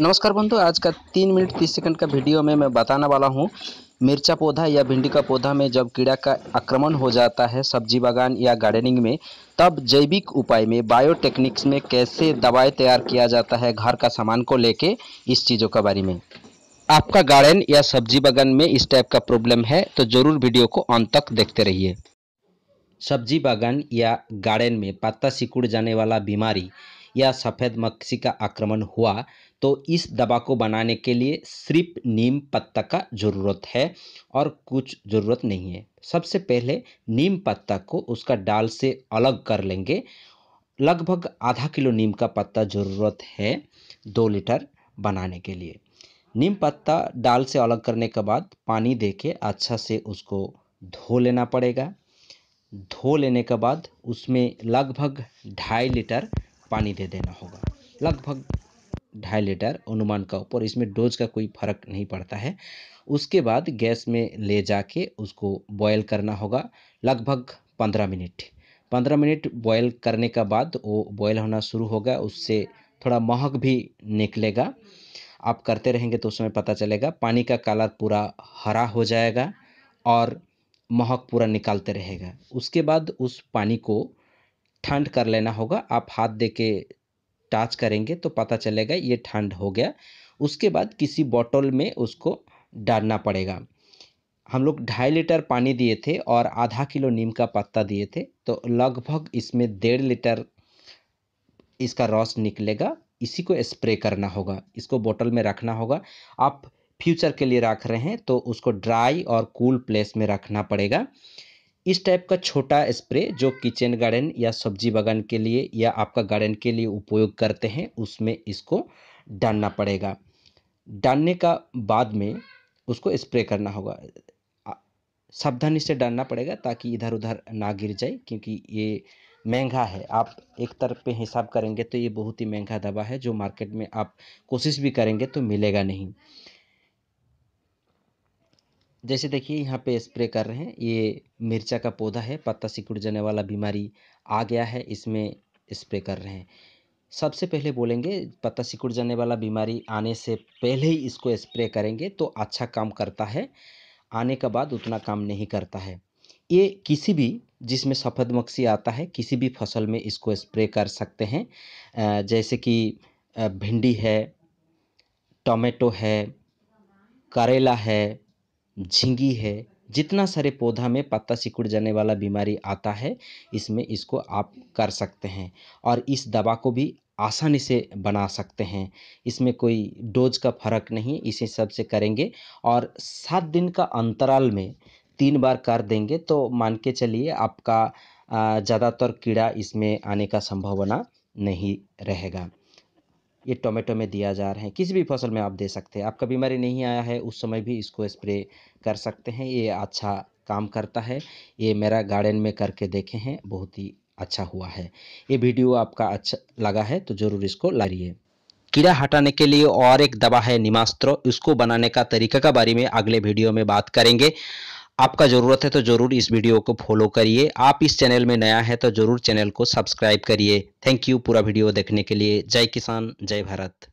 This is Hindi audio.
नमस्कार बंधु आज का तीन मिनट तीस सेकंड का वीडियो में मैं बताने वाला हूँ मिर्चा पौधा या भिंडी का पौधा में जब कीड़ा का आक्रमण हो जाता है सब्जी बागान या गार्डनिंग में तब जैविक उपाय में बायोटेक्निक्स में कैसे दवाएं तैयार किया जाता है घर का सामान को लेके इस चीज़ों के बारे में आपका गार्डन या सब्जी बागान में इस टाइप का प्रॉब्लम है तो ज़रूर वीडियो को अंत तक देखते रहिए सब्जी बागान या गार्डन में पत्ता सिकुड़ जाने वाला बीमारी या सफ़ेद मक्खी का आक्रमण हुआ तो इस दवा को बनाने के लिए सिर्फ नीम पत्ता का ज़रूरत है और कुछ ज़रूरत नहीं है सबसे पहले नीम पत्ता को उसका डाल से अलग कर लेंगे लगभग आधा किलो नीम का पत्ता ज़रूरत है दो लीटर बनाने के लिए नीम पत्ता डाल से अलग करने के बाद पानी दे के अच्छा से उसको धो लेना पड़ेगा धो लेने के बाद उसमें लगभग ढाई लीटर पानी दे देना होगा लगभग ढाई लीटर अनुमान का ऊपर इसमें डोज का कोई फर्क नहीं पड़ता है उसके बाद गैस में ले जाके उसको बॉयल करना होगा लगभग पंद्रह मिनट पंद्रह मिनट बॉयल करने का बाद वो बॉयल होना शुरू होगा उससे थोड़ा महक भी निकलेगा आप करते रहेंगे तो उसमें पता चलेगा पानी का कलर पूरा हरा हो जाएगा और महक पूरा निकालते रहेगा उसके बाद उस पानी को ठंड कर लेना होगा आप हाथ दे के टाच करेंगे तो पता चलेगा ये ठंड हो गया उसके बाद किसी बॉटल में उसको डालना पड़ेगा हम लोग ढाई लीटर पानी दिए थे और आधा किलो नीम का पत्ता दिए थे तो लगभग इसमें डेढ़ लीटर इसका रस निकलेगा इसी को स्प्रे करना होगा इसको बोतल में रखना होगा आप फ्यूचर के लिए रख रहे हैं तो उसको ड्राई और कूल प्लेस में रखना पड़ेगा इस टाइप का छोटा स्प्रे जो किचन गार्डन या सब्जी बागान के लिए या आपका गार्डन के लिए उपयोग करते हैं उसमें इसको डालना पड़ेगा डालने का बाद में उसको स्प्रे करना होगा सावधानी से डालना पड़ेगा ताकि इधर उधर ना गिर जाए क्योंकि ये महंगा है आप एक तरफ पे हिसाब करेंगे तो ये बहुत ही महंगा दवा है जो मार्केट में आप कोशिश भी करेंगे तो मिलेगा नहीं जैसे देखिए यहाँ पे स्प्रे कर रहे हैं ये मिर्चा का पौधा है पत्ता सिकुड़ जाने वाला बीमारी आ गया है इसमें स्प्रे कर रहे हैं सबसे पहले बोलेंगे पत्ता सिकुड़ जाने वाला बीमारी आने से पहले ही इसको स्प्रे करेंगे तो अच्छा काम करता है आने के बाद उतना काम नहीं करता है ये किसी भी जिसमें सफ़ेद मक्सी आता है किसी भी फसल में इसको स्प्रे कर सकते हैं जैसे कि भिंडी है टमेटो है करेला है झिंगी है जितना सारे पौधा में पत्ता सिकुड़ जाने वाला बीमारी आता है इसमें इसको आप कर सकते हैं और इस दवा को भी आसानी से बना सकते हैं इसमें कोई डोज का फर्क नहीं इसे सब से करेंगे और सात दिन का अंतराल में तीन बार कर देंगे तो मान के चलिए आपका ज़्यादातर कीड़ा इसमें आने का संभावना नहीं रहेगा ये टोमेटो में दिया जा रहा है किसी भी फसल में आप दे सकते हैं आपका बीमारी नहीं आया है उस समय भी इसको स्प्रे कर सकते हैं ये अच्छा काम करता है ये मेरा गार्डन में करके देखे हैं बहुत ही अच्छा हुआ है ये वीडियो आपका अच्छा लगा है तो ज़रूर इसको लाइए कीड़ा हटाने के लिए और एक दवा है निमास्त्रो इसको बनाने का तरीका के बारे में अगले वीडियो में बात करेंगे आपका ज़रूरत है तो ज़रूर इस वीडियो को फॉलो करिए आप इस चैनल में नया है तो ज़रूर चैनल को सब्सक्राइब करिए थैंक यू पूरा वीडियो देखने के लिए जय किसान जय भारत